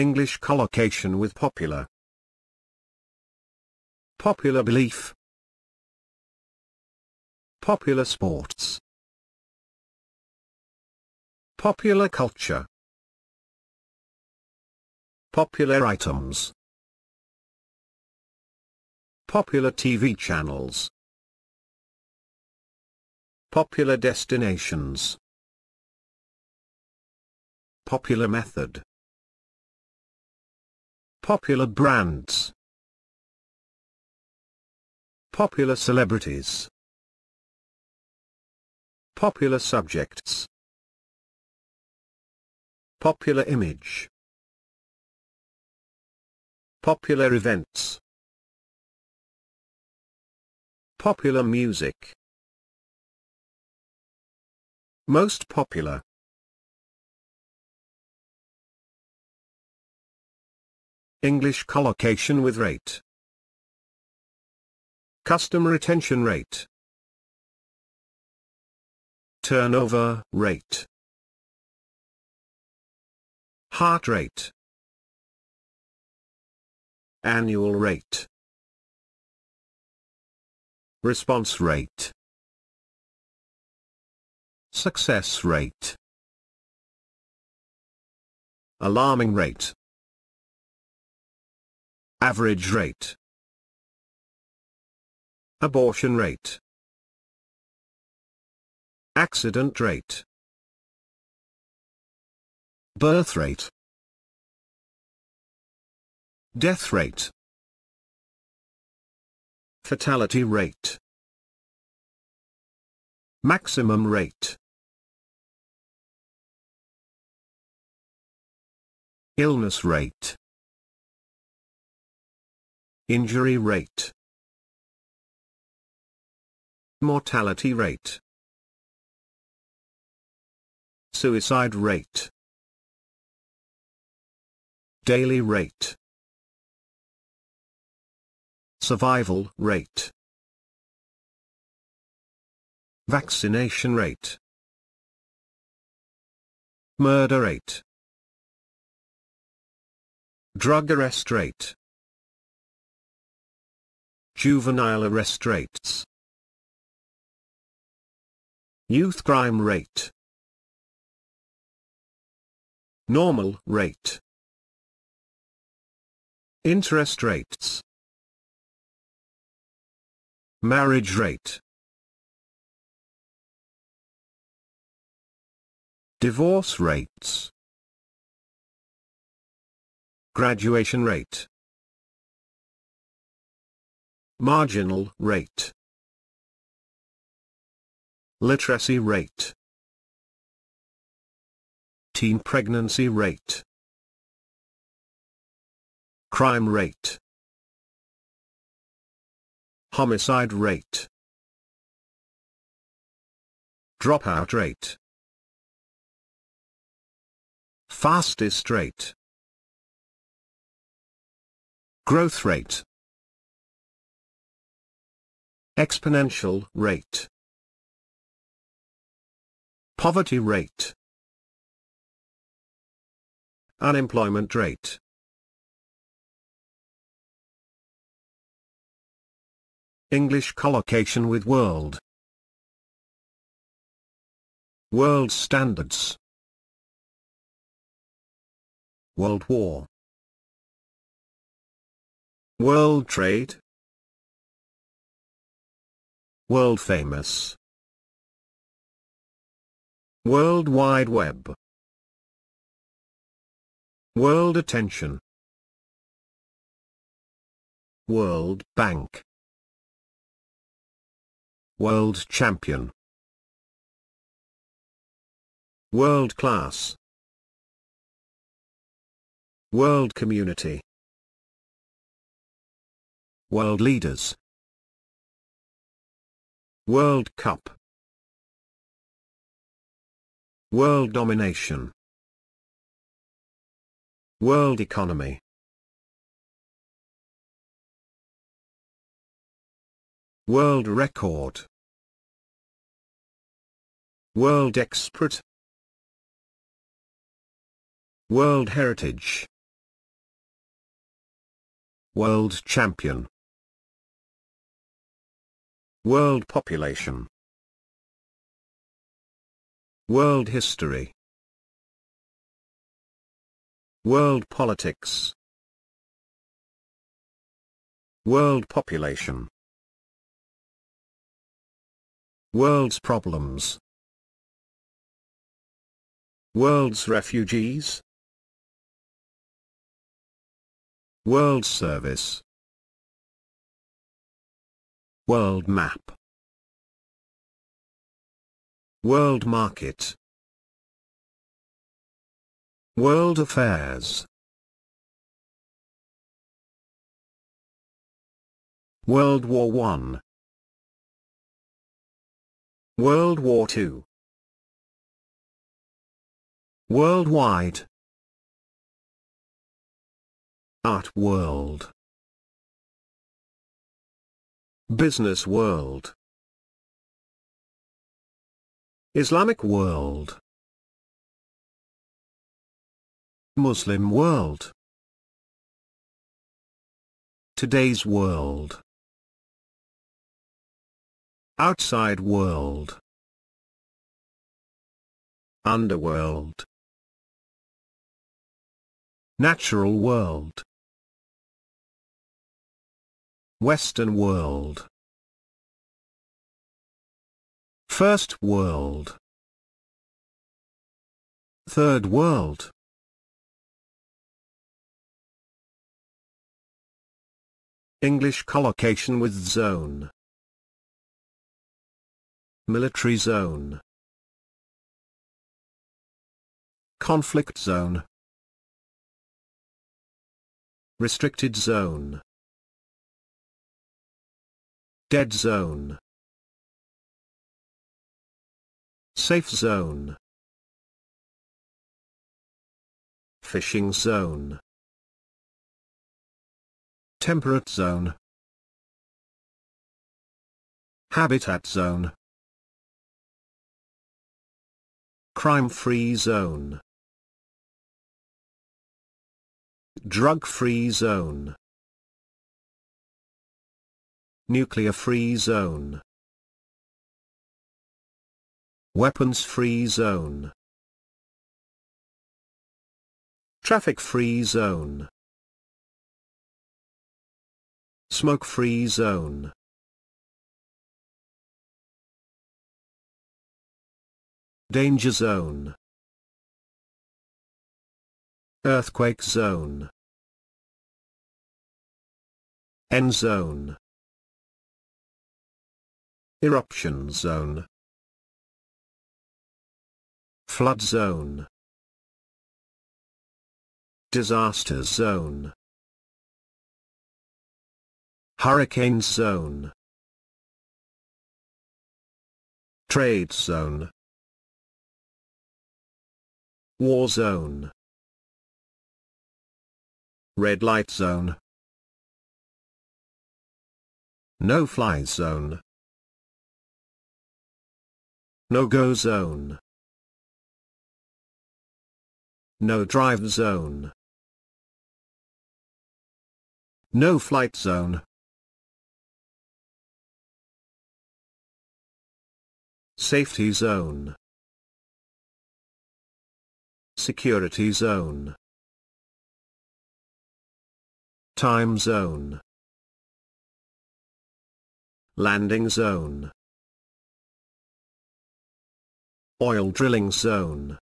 English collocation with popular. Popular belief. Popular sports. Popular culture. Popular items. Popular TV channels. Popular destinations. Popular method. Popular brands Popular celebrities Popular subjects Popular image Popular events Popular music Most popular English collocation with rate. Customer retention rate. Turnover rate. Heart rate. Annual rate. Response rate. Success rate. Alarming rate. Average rate. Abortion rate. Accident rate. Birth rate. Death rate. Fatality rate. Maximum rate. Illness rate. Injury rate. Mortality rate. Suicide rate. Daily rate. Survival rate. Vaccination rate. Murder rate. Drug arrest rate. Juvenile arrest rates. Youth crime rate. Normal rate. Interest rates. Marriage rate. Divorce rates. Graduation rate. Marginal rate. Literacy rate. Teen pregnancy rate. Crime rate. Homicide rate. Dropout rate. Fastest rate. Growth rate. Exponential rate. Poverty rate. Unemployment rate. English collocation with world. World standards. World War. World trade. World famous. World Wide Web. World attention. World Bank. World champion. World class. World community. World leaders. World Cup World domination World economy World record World expert World heritage World champion World population World history World politics World population World's problems World's refugees World service World Map World Market World Affairs World War One, World War Two, Worldwide Art World Business world. Islamic world. Muslim world. Today's world. Outside world. Underworld. Natural world. Western world. First world. Third world. English collocation with zone. Military zone. Conflict zone. Restricted zone. Dead zone. Safe zone. Fishing zone. Temperate zone. Habitat zone. Crime-free zone. Drug-free zone. Nuclear-free zone. Weapons-free zone. Traffic-free zone. Smoke-free zone. Danger zone. Earthquake zone. End zone. Eruption zone. Flood zone. Disaster zone. Hurricane zone. Trade zone. War zone. Red light zone. No-fly zone. No-go zone. No-drive zone. No-flight zone. Safety zone. Security zone. Time zone. Landing zone oil drilling zone.